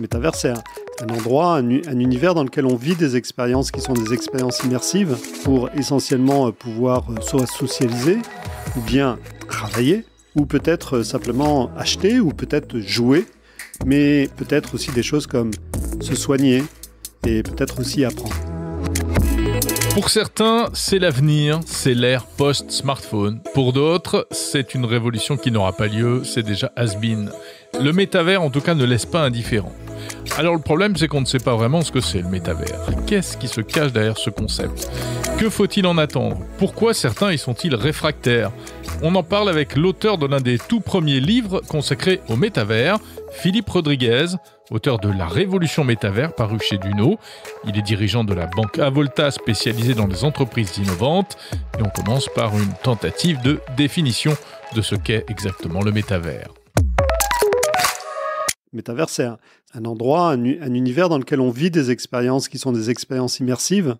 métavers, c'est un, endroit, un, un, univers dans lequel on vit des expériences qui sont des expériences immersives pour essentiellement euh, pouvoir euh, soit socialiser ou bien travailler ou peut-être euh, simplement acheter ou peut-être jouer, mais peut-être aussi des choses comme se soigner et peut-être aussi apprendre. Pour certains, c'est l'avenir, c'est l'ère post-smartphone. Pour d'autres, c'est une révolution qui n'aura pas lieu, c'est déjà has-been. Le métavers, en tout cas, ne laisse pas indifférent. Alors le problème, c'est qu'on ne sait pas vraiment ce que c'est le métavers. Qu'est-ce qui se cache derrière ce concept Que faut-il en attendre Pourquoi certains y sont-ils réfractaires On en parle avec l'auteur de l'un des tout premiers livres consacrés au métavers, Philippe Rodriguez, auteur de La Révolution métavers paru chez Duno. Il est dirigeant de la banque Avolta spécialisée dans les entreprises innovantes et on commence par une tentative de définition de ce qu'est exactement le métavers. Métaverse, c'est un, endroit, un, univers dans lequel on vit des expériences qui sont des expériences immersives,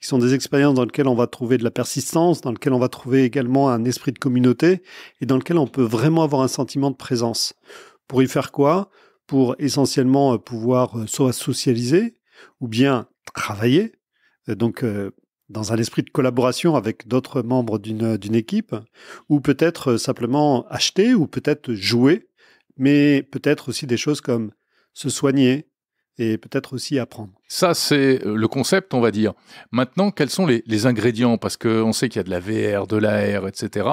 qui sont des expériences dans lesquelles on va trouver de la persistance, dans lesquelles on va trouver également un esprit de communauté et dans lequel on peut vraiment avoir un sentiment de présence. Pour y faire quoi Pour essentiellement euh, pouvoir euh, soit socialiser ou bien travailler. Euh, donc, dans un esprit de collaboration avec d'autres membres d'une équipe, ou peut-être simplement acheter, ou peut-être jouer, mais peut-être aussi des choses comme se soigner et peut-être aussi apprendre. Ça, c'est euh, le concept, on va dire. Maintenant, quels sont les, ingrédients Parce qu'on sait qu'il y a de la VR, de l'AR, etc.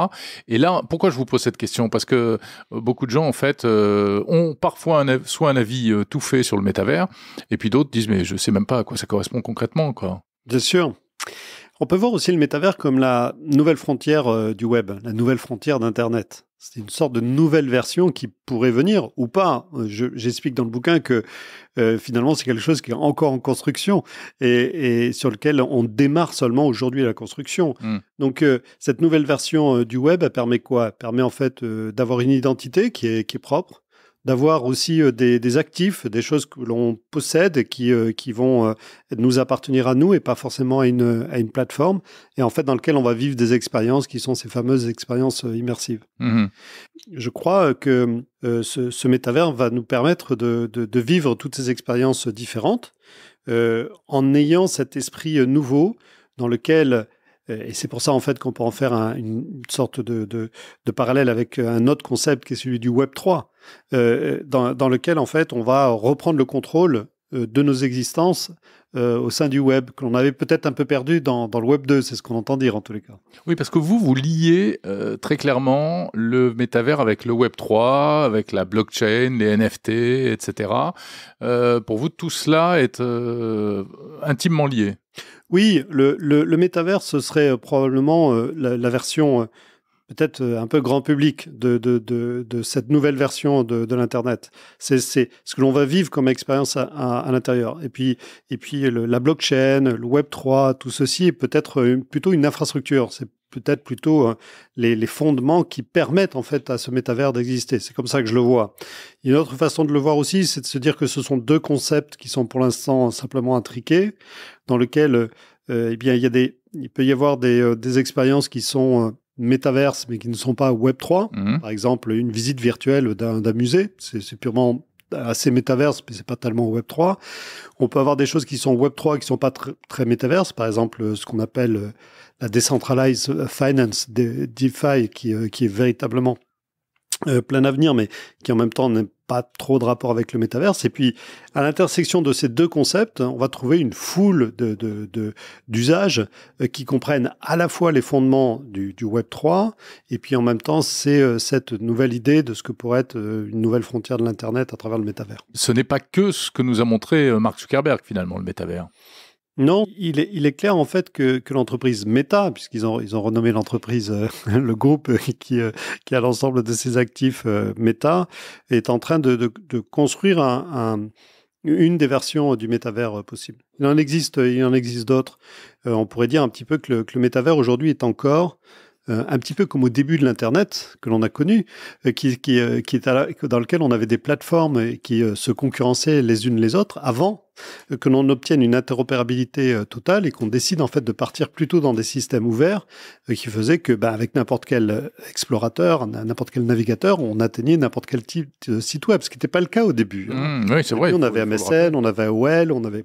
Et là, pourquoi je vous pose cette question Parce que euh, beaucoup de gens, en fait, euh, ont parfois soit un avis tout fait sur le métavers, et puis d'autres disent, mais je ne sais même pas à quoi ça correspond concrètement. Quoi. Bien sûr. On peut voir aussi le métavers comme la nouvelle frontière euh, du web, la nouvelle frontière d'Internet. C'est une sorte de nouvelle version qui pourrait venir ou pas. Euh, j'explique dans le bouquin que euh, finalement c'est quelque chose qui est encore en construction et, sur lequel on démarre seulement aujourd'hui la construction. Hmm. Donc cette nouvelle version du web permet quoi elle Permet en fait d'avoir une identité qui est, qui est propre, d'avoir aussi euh, des, actifs, des choses que l'on possède qui, euh, qui vont euh, nous appartenir à nous et pas forcément à une, plateforme, et en fait dans lequel on va vivre des expériences qui sont ces fameuses expériences immersives. Mmh Je crois que ce, ce, métavers va nous permettre de, vivre toutes ces expériences différentes en ayant cet esprit nouveau dans lequel et c'est pour ça, en fait, qu'on peut en faire une sorte de, de, parallèle avec euh, un autre concept qui est celui du Web 3, euh, dans, dans, lequel, en fait, on va reprendre le contrôle euh, de nos existences au sein du web, que l'on avait peut-être un peu perdu dans, dans le web 2, c'est ce qu'on entend dire en tous les cas. Oui, parce que vous, vous liez très clairement le métavers avec le web 3, avec la blockchain, les NFT, etc. pour vous, tout cela est intimement lié. Oui, le, le, métavers, ce serait euh, probablement euh, la, version euh, peut-être un peu grand public de, de, cette nouvelle version de, l'Internet. C'est ce que l'on va vivre comme expérience à, l'intérieur. Et puis, et puis la blockchain, le Web3, tout ceci est peut-être plutôt une infrastructure peut-être plutôt euh, les, fondements qui permettent en fait à ce métavers d'exister. C'est comme ça que je le vois. Une autre façon de le voir aussi, c'est de se dire que ce sont deux concepts qui sont pour l'instant simplement intriqués, dans lesquels euh, euh, eh bien, il, a des, il peut y avoir des, expériences qui sont métaverses mais qui ne sont pas Web3. Mmh. Par exemple, une visite virtuelle d'un musée, c'est purement assez métaverse, mais c'est pas tellement Web 3. On peut avoir des choses qui sont Web 3 qui sont pas très métaverse, par exemple euh, ce qu'on appelle euh, la decentralized finance, DeFi, qui, euh, qui est véritablement plein avenir mais qui en même temps n'est pas trop de rapport avec le métaverse. Et puis, à l'intersection de ces deux concepts, on va trouver une foule d'usages euh, qui comprennent à la fois les fondements du, Web 3, et puis en même temps, c'est euh, cette nouvelle idée de ce que pourrait être euh, une nouvelle frontière de l'Internet à travers le métavers. Ce n'est pas que ce que nous a montré Mark Zuckerberg, finalement, le métavers. Non, il est, clair en fait que, l'entreprise Meta, puisqu'ils ont, ils ont renommé l'entreprise, euh, le groupe qui, euh, qui a l'ensemble de ses actifs euh, Meta, est en train de, de, construire une des versions du métavers possible. Il en existe, il en existe d'autres. on pourrait dire un petit peu que le, que le métavers aujourd'hui est encore euh, un petit peu comme au début de l'Internet que l'on a connu, euh, qui, euh, dans lequel on avait des plateformes qui se concurrençaient les unes les autres avant que l'on obtienne une interopérabilité totale et qu'on décide en fait de partir plutôt dans des systèmes ouverts qui faisaient que bah, avec n'importe quel explorateur, n'importe quel navigateur, on atteignait n'importe quel type de site web, ce qui n'était pas le cas au début. Hein. Mmh, oui, c'est vrai. on avait MSN, on avait OL, on avait...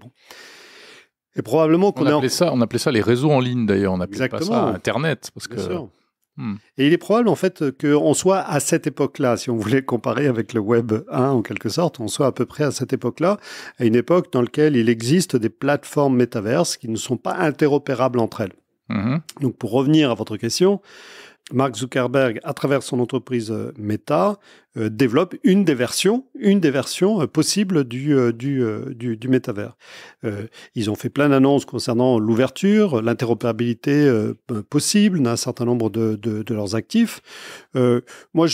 Et probablement qu'on on appelait ça, on appelait ça les réseaux en ligne d'ailleurs, on appelait ça Internet parce Sûr. Hmm. Et il est probable en fait qu'on soit à cette époque-là, si on voulait comparer avec le Web 1 en quelque sorte, on soit à peu près à cette époque-là, à une époque dans laquelle il existe des plateformes métaverses qui ne sont pas interopérables entre elles. Mhm. Donc pour revenir à votre question, Mark Zuckerberg, à travers son entreprise euh, Meta, euh, développe une des versions, une des versions euh, possibles du, du, du, du, métavers. ils ont fait plein d'annonces concernant l'ouverture, l'interopérabilité ben, possible d'un certain nombre de, de, leurs actifs. moi,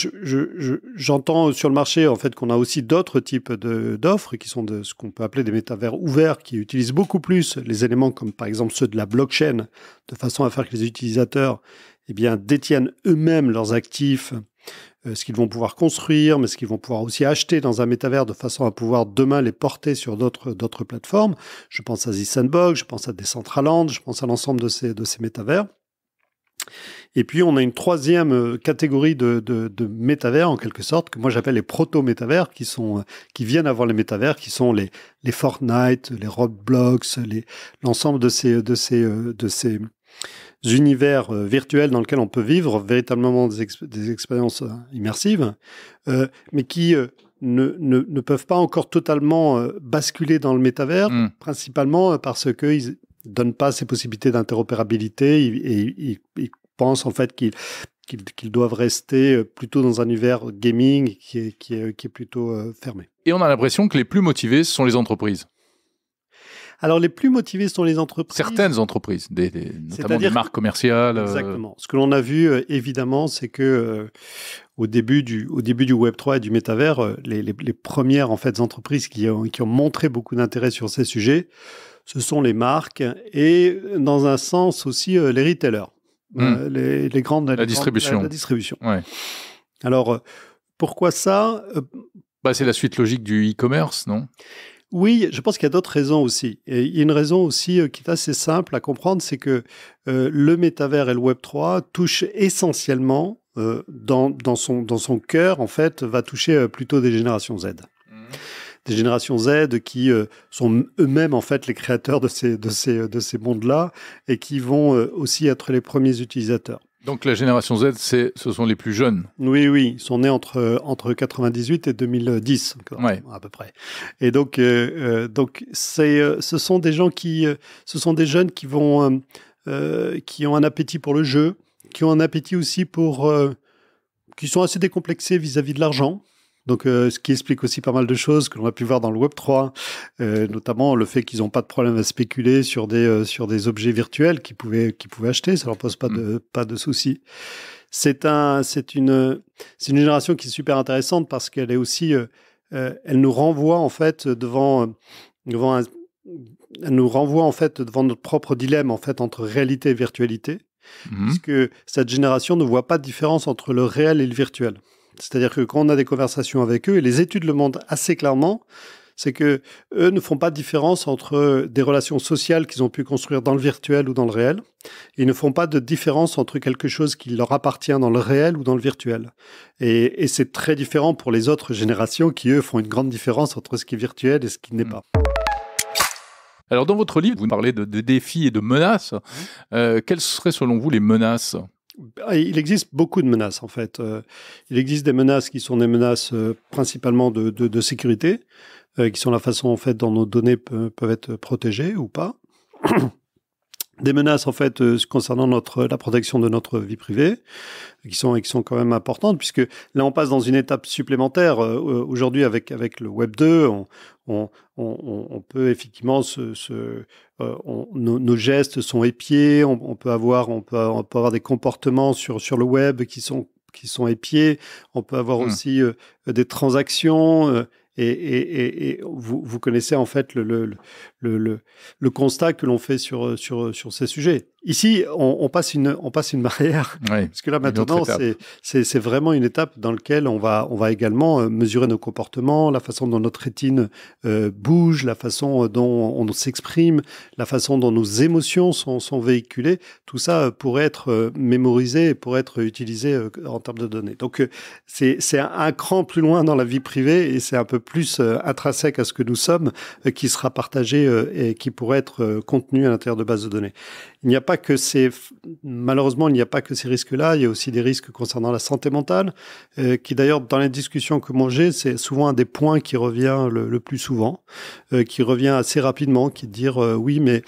j'entends je, sur le marché en fait qu'on a aussi d'autres types d'offres qui sont de ce qu'on peut appeler des métavers ouverts, qui utilisent beaucoup plus les éléments comme par exemple ceux de la blockchain, de façon à faire que les utilisateurs eh bien, détiennent eux-mêmes leurs actifs, euh, ce qu'ils vont pouvoir construire, mais ce qu'ils vont pouvoir aussi acheter dans un métavers de façon à pouvoir demain les porter sur d'autres plateformes. Je pense à Z-Sandbox, je pense à Decentraland, je pense à l'ensemble de ces, métavers. Et puis, on a une troisième euh, catégorie de, métavers, en quelque sorte, que moi j'appelle les proto-métavers, qui, euh, qui viennent avoir les métavers, qui sont les, les Fortnite, les Roblox, l'ensemble de ces, de ces univers euh, virtuels dans lesquels on peut vivre véritablement des, expériences euh, immersives, euh, mais qui ne, peuvent pas encore totalement basculer dans le métavers, hmm. principalement parce qu'ils ne donnent pas ces possibilités d'interopérabilité et ils pensent en fait qu'ils qu'ils doivent rester plutôt dans un univers gaming qui est, qui est plutôt fermé. Et on a l'impression que les plus motivés sont les entreprises. Alors, les plus motivés sont les entreprises. Certaines entreprises, des, notamment des marques commerciales. Euh, exactement. Ce que l'on a vu, euh, évidemment, c'est que euh, au début du, au début du Web 3 et du métavers, les, premières en fait entreprises qui ont, montré beaucoup d'intérêt sur ces sujets, ce sont les marques et, dans un sens aussi, les retailers, hmm. les, grandes, la distribution. la, distribution. Alors, pourquoi ça bah, c'est la suite logique du e-commerce, non oui, je pense qu'il y a d'autres raisons aussi. Et il y a une raison aussi euh, qui est assez simple à comprendre, c'est que euh, le métavers et le Web 3 touchent essentiellement, euh, dans, son, dans son cœur, en fait, va toucher plutôt des générations Z. Mmh. des générations Z qui sont eux-mêmes en fait les créateurs de ces, ces, de ces mondes-là et qui vont aussi être les premiers utilisateurs. Donc la génération Z, c'est, ce sont les plus jeunes. Oui, oui, ils sont nés entre entre 98 et 2010, ouais. à peu près. Et donc euh, euh, donc c'est euh, ce sont des gens qui ce sont des jeunes qui vont euh, qui ont un appétit pour le jeu, qui ont un appétit aussi pour qui sont assez décomplexés vis à -vis de l'argent. Donc, euh, ce qui explique aussi pas mal de choses que l'on a pu voir dans le Web 3, euh, notamment le fait qu'ils n'ont pas de problème à spéculer sur des, euh, sur des objets virtuels qu'ils pouvaient, qu'ils pouvaient acheter. Ça leur pose pas de, mm. pas de soucis. C'est un, c'est une, c'est une génération qui est super intéressante parce qu'elle est aussi, elle nous renvoie en fait devant, devant nous renvoie en fait devant notre propre dilemme en fait entre réalité et virtualité, mm-hmm. puisque cette génération ne voit pas de différence entre le réel et le virtuel. C'est-à-dire que quand on a des conversations avec eux, et les études le montrent assez clairement, c'est que eux ne font pas de différence entre des relations sociales qu'ils ont pu construire dans le virtuel ou dans le réel. Ils ne font pas de différence entre quelque chose qui leur appartient dans le réel ou dans le virtuel. Et, c'est très différent pour les autres générations qui, eux, font une grande différence entre ce qui est virtuel et ce qui n'est mm. pas. Alors dans votre livre, vous parlez de, défis et de menaces. Mm. Euh, quelles seraient selon vous les menaces ah, il existe beaucoup de menaces en fait. Euh, il existe des menaces qui sont des menaces euh, principalement de, sécurité, euh, qui sont la façon en fait dont nos données peuvent être protégées ou pas. des menaces en fait concernant notre la protection de notre vie privée qui sont qui sont quand même importantes puisque là on passe dans une étape supplémentaire aujourd'hui avec avec le web 2 on, on, peut effectivement euh, nos, gestes sont épiés, on, peut avoir, on peut, avoir des comportements sur, le web qui sont, qui sont épiés, on peut avoir mmh. aussi euh, des transactions. Euh, et, vous, connaissez en fait le, constat que l'on fait sur, sur ces sujets. Ici, on, passe une, on passe une barrière, parce que là maintenant, c'est vraiment une étape dans laquelle on va, on va également euh, mesurer nos comportements, la façon dont notre rétine euh, bouge, la façon euh, dont on s'exprime, la façon dont nos émotions sont, sont véhiculées. Tout ça pourrait être mémorisé et pourrait être utilisé en termes de données. Donc, c'est un, cran plus loin dans la vie privée et c'est un peu plus intrinsèque à ce que nous sommes qui sera partagé et qui pourrait être contenu à l'intérieur de bases de données. Il n'y a pas que c'est malheureusement, il n'y a pas que ces risques-là. Il y a aussi des risques concernant la santé mentale, euh, qui d'ailleurs, dans les discussions que moi j'ai, c'est souvent un des points qui revient le, plus souvent, euh, qui revient assez rapidement, qui dire euh, oui, mais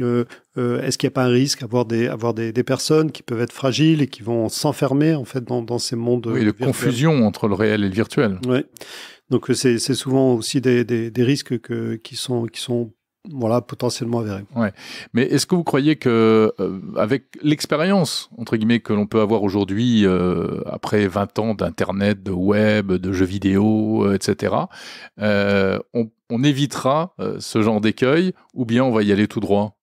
est-ce qu'il n'y a pas un risque avoir des, avoir des, des, personnes qui peuvent être fragiles et qui vont s'enfermer en fait dans, dans ces mondes Oui, de confusion entre le réel et le virtuel. Oui. Donc c'est souvent aussi des, des, des risques que, qui sont qui sont voilà, potentiellement avéré. Ouais. Mais est-ce que vous croyez que, euh, avec l'expérience, entre guillemets, que l'on peut avoir aujourd'hui, euh, après 20 ans d'Internet, de web, de jeux vidéo, euh, etc., on, on, évitera ce genre d'écueil ou bien on va y aller tout droit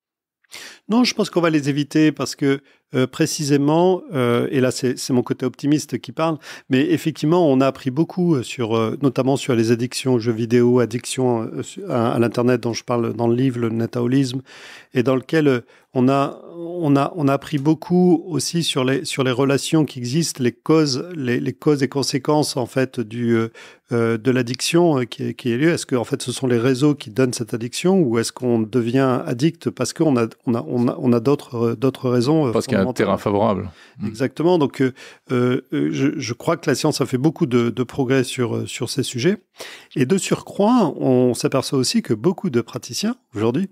non, je pense qu'on va les éviter parce que euh, précisément, euh, et là c'est mon côté optimiste qui parle, mais effectivement on a appris beaucoup euh, sur, notamment sur les addictions aux jeux vidéo, addiction à, l'internet dont je parle dans le livre, le nataolisme, et dans lequel on a, on a, on a appris beaucoup aussi sur les, sur les relations qui existent, les causes, les, causes et conséquences en fait du, de l'addiction qui, est lieu. Est-ce que en fait ce sont les réseaux qui donnent cette addiction ou est-ce qu'on devient addict parce qu'on a, on a, on a, d'autres, euh, d'autres raisons. Euh, Parce qu'il y a un terrain favorable. Mm. Exactement. Donc, euh, je, crois que la science a fait beaucoup de, progrès sur, sur ces sujets. Et de surcroît, on s'aperçoit aussi que beaucoup de praticiens aujourd'hui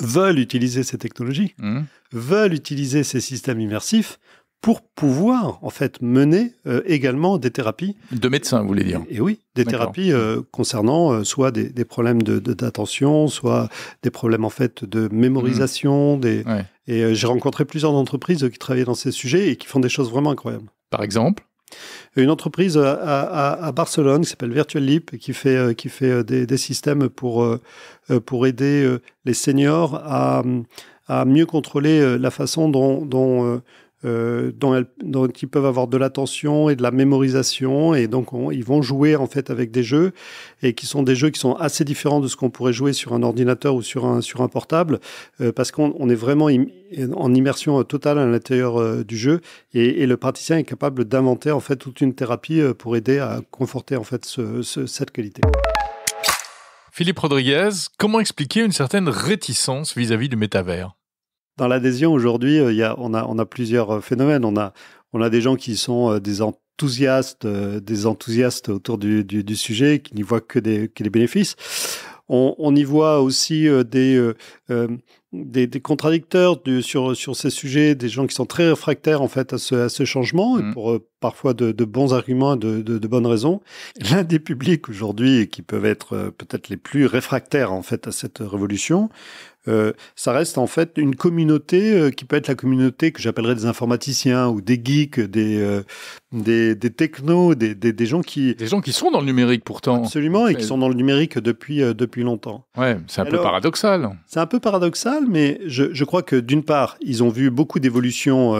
veulent utiliser ces technologies, mm. veulent utiliser ces systèmes immersifs pour pouvoir en fait mener euh, également des thérapies de médecins, vous voulez dire Et, oui, des thérapies euh, concernant euh, soit des, problèmes d'attention, de, d'attention, soit des problèmes en fait de mémorisation. Mmh. Et j'ai rencontré plusieurs entreprises qui travaillent dans ces sujets et qui font des choses vraiment incroyables. Par exemple une entreprise à, Barcelone qui s'appelle Virtual Leap qui fait, qui fait des, systèmes pour, pour aider les seniors à, mieux contrôler la façon dont euh, dont, ils peuvent avoir de l'attention et de la mémorisation. Et donc, ils vont jouer en fait avec des jeux et qui sont des jeux qui sont assez différents de ce qu'on pourrait jouer sur un ordinateur ou sur un, sur un portable euh, parce qu'on est vraiment en immersion euh, totale à l'intérieur du jeu et, le praticien est capable d'inventer en fait toute une thérapie pour aider à conforter en fait cette qualité. Philippe Rodriguez, comment expliquer une certaine réticence vis-à-vis -vis du métavers dans l'adhésion aujourd'hui, euh, il on, a, on a plusieurs euh, phénomènes. On a, on a des gens qui sont euh, des enthousiastes, des enthousiastes autour du, sujet, qui n'y voient que des, bénéfices. On, y voit aussi des, des, contradicteurs sur, sur ces sujets, des gens qui sont très réfractaires en fait à ce, changement. Mmh. pour, parfois de, bons arguments, de, de, bonnes raisons. L'un des publics aujourd'hui qui peuvent être euh, peut-être les plus réfractaires en fait à cette révolution, euh, ça reste en fait une communauté euh, qui peut être la communauté que j'appellerais des informaticiens ou des geeks, des des, technos, des, des, gens qui des gens qui sont dans le numérique pourtant absolument et qui sont dans le numérique depuis depuis longtemps. Ouais, c'est un peu paradoxal. C'est un peu paradoxal, mais je, je crois que d'une part ils ont vu beaucoup d'évolutions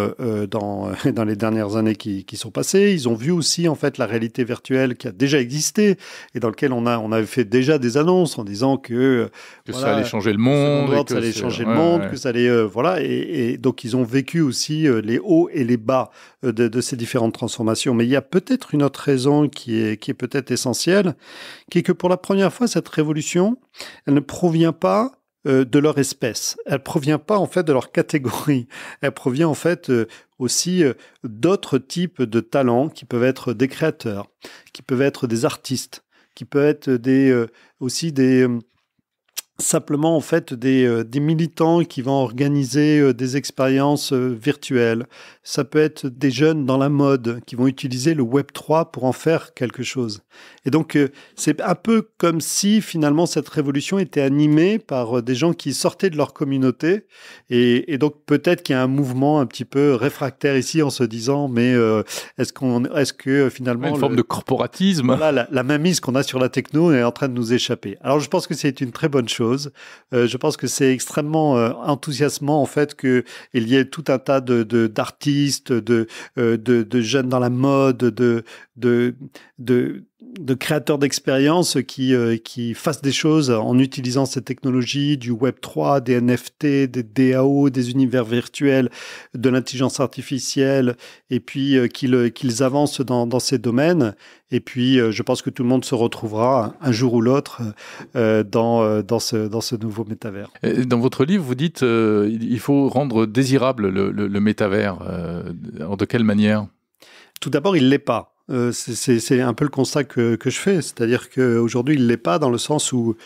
dans dans les dernières années qui, qui sont passé passés. Ils ont vu aussi en fait la réalité virtuelle qui a déjà existé et dans lequel on a on avait fait déjà des annonces en disant que, euh, que ça allait changer le monde, que, ça allait changer le monde, que ça allait euh, voilà et, donc ils ont vécu aussi euh, les hauts et les bas de, de, ces différentes transformations. Mais il y a peut-être une autre raison qui est qui est peut-être essentielle, qui est que pour la première fois cette révolution, elle ne provient pas euh, de leur espèce. Elle provient pas en fait de leur catégorie. Elle provient en fait euh, aussi euh, d'autres types de talents qui peuvent être des créateurs, qui peuvent être des artistes, qui peuvent être des aussi des simplement en fait euh, des, militants qui vont organiser euh, des expériences euh, virtuelles. Ça peut être des jeunes dans la mode qui vont utiliser le Web 3 pour en faire quelque chose. Et donc c'est un peu comme si finalement cette révolution était animée par des gens qui sortaient de leur communauté et, donc peut-être qu'il y a un mouvement un petit peu réfractaire ici en se disant mais est-ce qu'on est-ce que finalement une forme de corporatisme voilà, la, la mainmise qu'on a sur la techno est en train de nous échapper. Alors je pense que c'est une très bonne chose. Euh, je pense que c'est extrêmement euh, enthousiasmant en fait qu'il y ait tout un tas d'artistes, de, euh, de, de, jeunes dans la mode, de, de, de, de créateurs d'expériences qui, euh, qui fassent des choses en utilisant ces technologies, du Web3, des NFT, des DAO, des univers virtuels, de l'intelligence artificielle, et puis euh, euh, qu'ils avancent dans, ces domaines. Et puis, je pense que tout le monde se retrouvera un jour ou l'autre dans, dans, ce, dans ce nouveau métavers. Dans votre livre, vous dites il faut rendre désirable le, le métavers. de quelle manière Tout d'abord, il ne l'est pas. Euh, c'est un peu le constat que, je fais. C'est-à-dire qu'aujourd'hui, il ne l'est pas dans le sens où,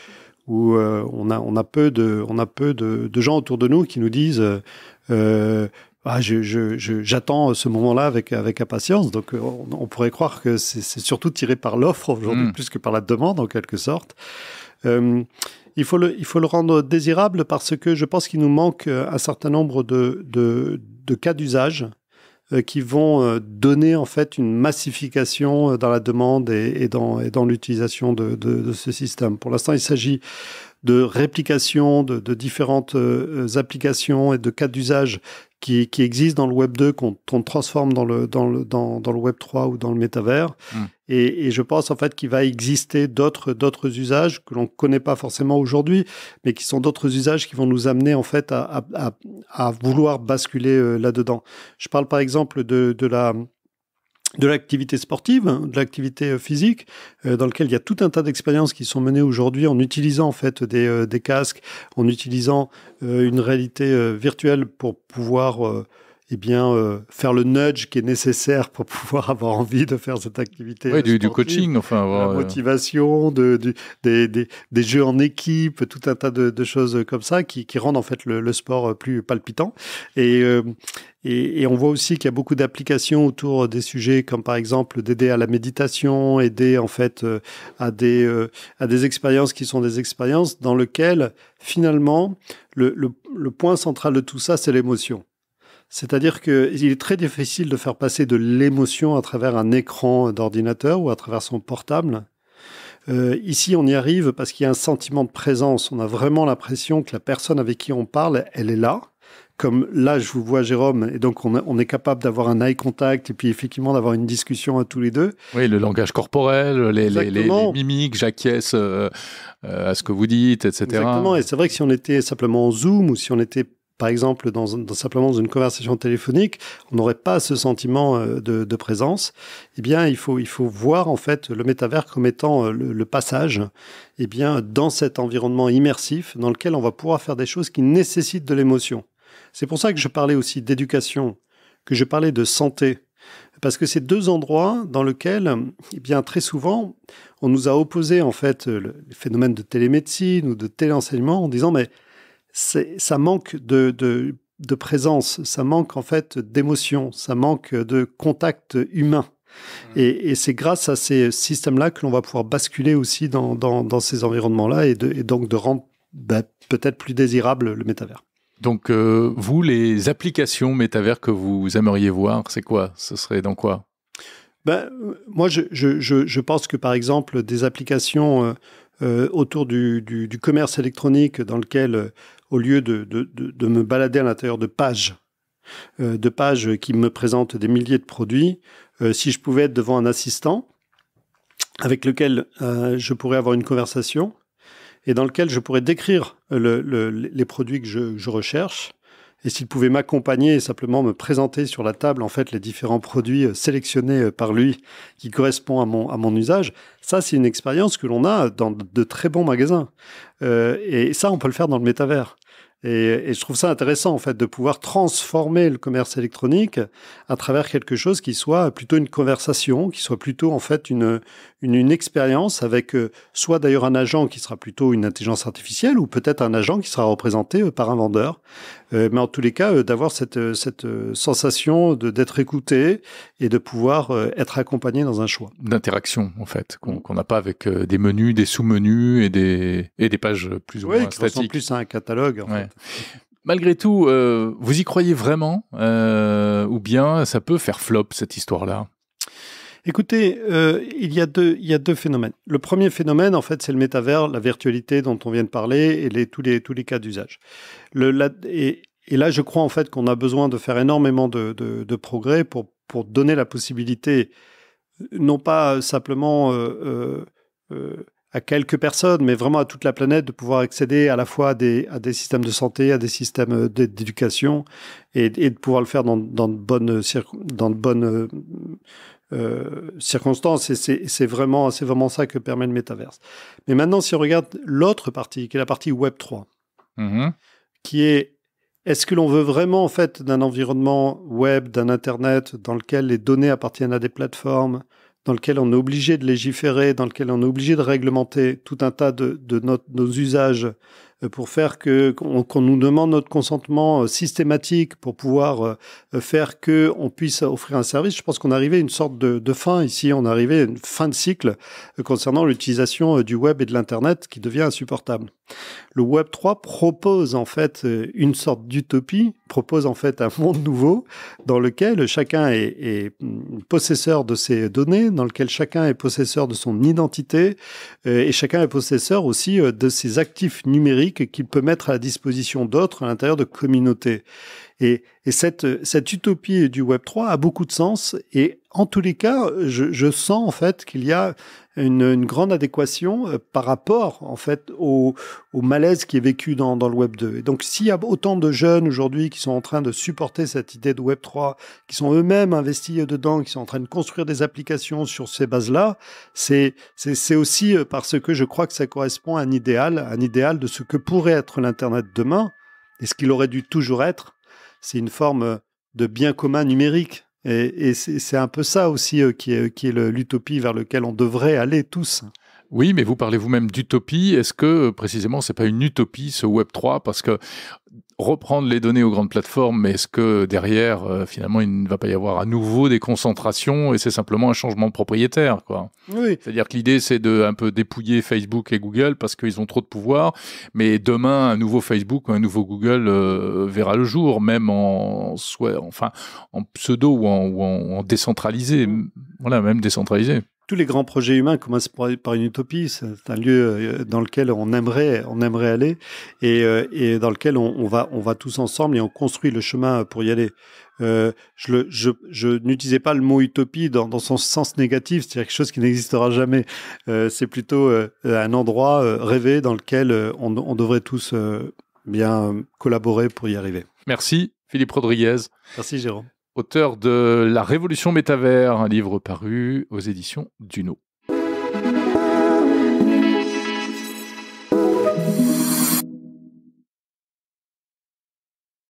euh, on, a, peu, de, on a peu de, gens autour de nous qui nous disent euh, ah, j'attends ce moment-là avec, impatience. Donc, on, pourrait croire que c'est surtout tiré par l'offre aujourd'hui hmm. plus que par la demande, en quelque sorte. il, faut le, rendre désirable parce que je pense qu'il nous manque un certain nombre de, de cas d'usage euh, qui vont euh, donner en fait une massification euh, dans la demande et, dans, l'utilisation de, ce système. Pour l'instant, il s'agit de réplication de, différentes applications et de cas d'usage qui, qui existent dans le Web 2, qu'on transforme dans le, dans, le, dans, le Web 3 ou dans le métavers. Mm. Et, je pense en fait qu'il va exister d'autres usages que l'on ne connaît pas forcément aujourd'hui, mais qui sont d'autres usages qui vont nous amener en fait à, vouloir basculer euh, là-dedans. Je parle par exemple de la de l'activité sportive, hein, de l'activité euh, physique, euh, dans lequel il y a tout un tas d'expériences qui sont menées aujourd'hui en utilisant en fait des, euh, casques, en utilisant une réalité virtuelle pour pouvoir eh bien, euh, faire le nudge qui est nécessaire pour pouvoir avoir envie de faire cette activité. Oui, du, coaching, enfin. Avoir... La euh, motivation, de, des, jeux en équipe, tout un tas de, choses comme ça qui, rendent en fait le, sport euh, plus palpitant. Et, et, on voit aussi qu'il y a beaucoup d'applications autour des sujets comme par exemple d'aider à la méditation, aider en fait à, des, à des expériences qui sont des expériences dans lesquelles finalement le, le point central de tout ça c'est l'émotion. C'est-à-dire qu'il est très difficile de faire passer de l'émotion à travers un écran d'ordinateur ou à travers son portable. Euh, ici, on y arrive parce qu'il y a un sentiment de présence. On a vraiment l'impression que la personne avec qui on parle, elle est là. Comme là, je vous vois, Jérôme, et donc on, est capable d'avoir un eye contact et puis effectivement d'avoir une discussion à tous les deux. Oui, le langage corporel, les, mimiques, j'acquiesce euh, euh, à ce que vous dites, etc. Exactement, et c'est vrai que si on était simplement en Zoom ou si on était par exemple, dans, simplement dans une conversation téléphonique, on n'aurait pas ce sentiment euh, de, présence. Eh bien, il faut, voir en fait le métavers comme étant euh, le, passage eh bien, dans cet environnement immersif dans lequel on va pouvoir faire des choses qui nécessitent de l'émotion. C'est pour ça que je parlais aussi d'éducation, que je parlais de santé, parce que c'est deux endroits dans lesquels, eh bien, très souvent, on nous a opposé en fait le phénomène de télémédecine ou de téléenseignement en disant mais ça manque de, de, présence, ça manque en fait d'émotion, ça manque de contact humain. Mmh. Et, c'est grâce à ces systèmes-là que l'on va pouvoir basculer aussi dans, dans, ces environnements-là et, donc de rendre bah, peut-être plus désirable le métavers. Donc, euh, vous, les applications métavers que vous aimeriez voir, c'est quoi Ce serait dans quoi ben, euh, Moi, je, je, je, pense que, par exemple, des applications euh, autour du, du, du, commerce électronique dans lequel au lieu de, de, de, me balader à l'intérieur de pages, euh, de pages qui me présentent des milliers de produits, euh, si je pouvais être devant un assistant avec lequel euh, je pourrais avoir une conversation et dans lequel je pourrais décrire les produits que je, recherche, et s'il pouvait m'accompagner et simplement me présenter sur la table en fait les différents produits sélectionnés par lui qui correspondent à mon, à mon usage, ça c'est une expérience que l'on a dans de très bons magasins. et ça on peut le faire dans le métavers. Et, et, je trouve ça intéressant, en fait, de pouvoir transformer le commerce électronique à travers quelque chose qui soit plutôt une conversation, qui soit plutôt, en fait, une, une, une expérience avec euh, soit d'ailleurs un agent qui sera plutôt une intelligence artificielle ou peut-être un agent qui sera représenté euh, par un vendeur. Euh, mais en tous les cas, d'avoir cette, cette sensation d'être écouté et de pouvoir être accompagné dans un choix. D'interaction, en fait, qu'on mm. n'a pas avec des menus, des sous-menus et des, et des pages plus ou moins Oui, qui statiques. plus à un catalogue, en fait. Malgré tout, euh, vous y croyez vraiment euh, Ou bien ça peut faire flop cette histoire-là Écoutez, euh, il, y a deux, il y deux phénomènes. Le premier phénomène, en fait, c'est le métavers, la virtualité dont on vient de parler et tous, les, cas d'usage. et, là, je crois en fait qu'on a besoin de faire énormément de, progrès pour donner la possibilité, non pas simplement à quelques personnes, mais vraiment à toute la planète, de pouvoir accéder à la fois à des, systèmes de santé, à des systèmes euh, d'éducation, et, de pouvoir le faire dans, de bonnes, euh, euh, circonstances. Et c'est vraiment, vraiment ça que permet le métaverse. Mais maintenant, si on regarde l'autre partie, qui est la partie Web 3, mm-hmm. qui est est-ce que l'on veut vraiment, en fait, d'un environnement web, d'un Internet, dans lequel les données appartiennent à des plateformes, dans lequel on est obligé de légiférer, dans lequel on est obligé de réglementer tout un tas de, nos usages euh, pour faire qu'on nous demande notre consentement euh, systématique pour pouvoir euh, faire qu'on puisse offrir un service. Je pense qu'on arrivait à une sorte de, de, fin ici, on arrivait à une fin de cycle concernant l'utilisation du web et de l'internet qui devient insupportable le Web 3 propose en fait euh, une sorte d'utopie, propose en fait un monde nouveau dans lequel chacun est, possesseur de ses données, dans lequel chacun est possesseur de son identité euh, et chacun est possesseur aussi euh, de ses actifs numériques qu'il peut mettre à la disposition d'autres à l'intérieur de communautés. Et, cette, utopie du Web 3 a beaucoup de sens et en tous les cas, je sens en fait qu'il y a une, grande adéquation euh, par rapport en fait au, malaise qui est vécu dans, le Web 2. Et donc s'il y a autant de jeunes aujourd'hui qui sont en train de supporter cette idée de Web 3, qui sont eux-mêmes investis dedans, qui sont en train de construire des applications sur ces bases-là, c'est c'est aussi euh, parce que je crois que ça correspond à un idéal, un idéal de ce que pourrait être l'internet demain et ce qu'il aurait dû toujours être. C'est une forme de bien commun numérique et, c'est un peu ça aussi euh, qui est, euh, qui est l'utopie vers laquelle on devrait aller tous. Oui, mais vous parlez vous-même d'utopie. Est-ce que euh, précisément, c'est pas une utopie ce Web 3 Parce que reprendre les données aux grandes plateformes, mais est-ce que derrière, euh, finalement, il ne va pas y avoir à nouveau des concentrations et c'est simplement un changement de propriétaire, quoi. C'est-à-dire que l'idée, c'est de un peu dépouiller Facebook et Google parce qu'ils ont trop de pouvoir, mais demain, un nouveau Facebook un nouveau Google euh, verra le jour, même en, soit, enfin, en pseudo ou en, décentralisé, mm. voilà, même décentralisé tous les grands projets humains commencent par, une utopie. C'est un lieu euh, dans lequel on aimerait, on aimerait aller et, euh, dans lequel on, va, on va tous ensemble et on construit le chemin pour y aller. Euh, je, n'utilisais pas le mot utopie dans, son sens négatif, c'est-à-dire quelque chose qui n'existera jamais. c'est plutôt un endroit rêvé dans lequel on, devrait tous bien collaborer pour y arriver. Merci Philippe Rodriguez. Merci Jérôme auteur de La Révolution métavers, un livre paru aux éditions Duno.